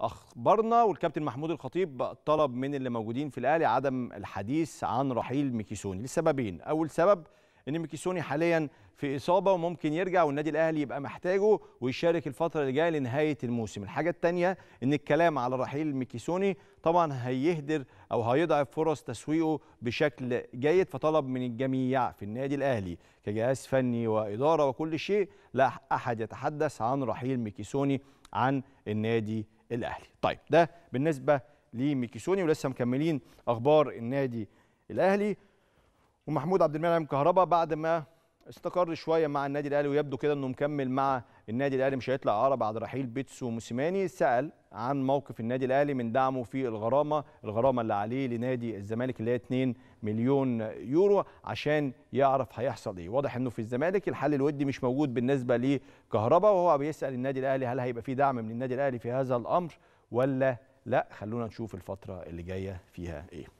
اخبرنا والكابتن محمود الخطيب طلب من اللي موجودين في الاهلي عدم الحديث عن رحيل ميكيسوني لسببين اول سبب ان ميكيسوني حاليا في اصابه وممكن يرجع والنادي الاهلي يبقى محتاجه ويشارك الفتره اللي جايه لنهايه الموسم الحاجه الثانيه ان الكلام على رحيل ميكيسوني طبعا هيهدر او هيضعف فرص تسويقه بشكل جيد فطلب من الجميع في النادي الاهلي كجهاز فني واداره وكل شيء لا احد يتحدث عن رحيل ميكيسوني عن النادي الاهلي طيب ده بالنسبه لميكيسوني ولسه مكملين اخبار النادي الاهلي ومحمود عبد المنعم كهربا بعد ما استقر شويه مع النادي الاهلي ويبدو كده انه مكمل مع النادي الاهلي مش هيطلع اعاره بعد رحيل بيتسو موسيماني سال عن موقف النادي الاهلي من دعمه في الغرامه الغرامه اللي عليه لنادي الزمالك اللي هي 2 مليون يورو عشان يعرف هيحصل ايه واضح انه في الزمالك الحل الودي مش موجود بالنسبه لكهربا وهو بيسال النادي الاهلي هل هيبقى في دعم من النادي الاهلي في هذا الامر ولا لا خلونا نشوف الفتره اللي جايه فيها ايه